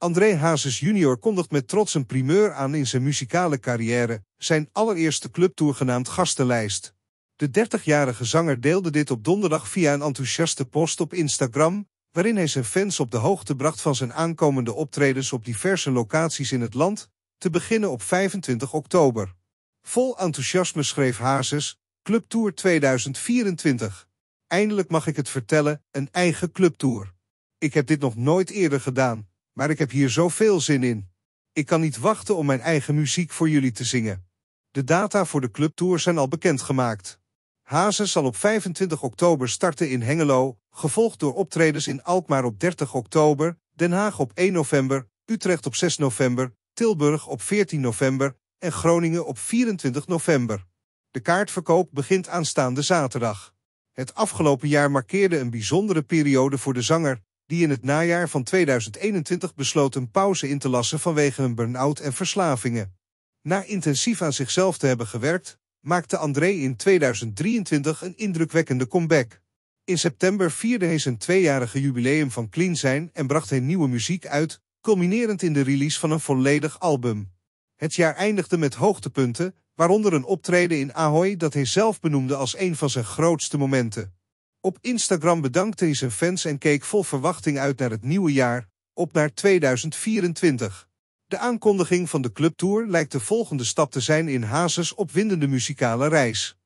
André Hazes junior kondigt met trots een primeur aan in zijn muzikale carrière, zijn allereerste clubtour genaamd Gastenlijst. De 30-jarige zanger deelde dit op donderdag via een enthousiaste post op Instagram, waarin hij zijn fans op de hoogte bracht van zijn aankomende optredens op diverse locaties in het land, te beginnen op 25 oktober. Vol enthousiasme schreef Hazes, Clubtour 2024. Eindelijk mag ik het vertellen, een eigen clubtour. Ik heb dit nog nooit eerder gedaan maar ik heb hier zoveel zin in. Ik kan niet wachten om mijn eigen muziek voor jullie te zingen. De data voor de clubtour zijn al bekendgemaakt. Hazes zal op 25 oktober starten in Hengelo, gevolgd door optredens in Alkmaar op 30 oktober, Den Haag op 1 november, Utrecht op 6 november, Tilburg op 14 november en Groningen op 24 november. De kaartverkoop begint aanstaande zaterdag. Het afgelopen jaar markeerde een bijzondere periode voor de zanger, die in het najaar van 2021 besloot een pauze in te lassen vanwege een burn-out en verslavingen. Na intensief aan zichzelf te hebben gewerkt, maakte André in 2023 een indrukwekkende comeback. In september vierde hij zijn tweejarige jubileum van Clean Zijn en bracht hij nieuwe muziek uit, culminerend in de release van een volledig album. Het jaar eindigde met hoogtepunten, waaronder een optreden in Ahoy dat hij zelf benoemde als een van zijn grootste momenten. Op Instagram bedankte hij zijn fans en keek vol verwachting uit naar het nieuwe jaar, op naar 2024. De aankondiging van de clubtour lijkt de volgende stap te zijn in Hazes opwindende muzikale reis.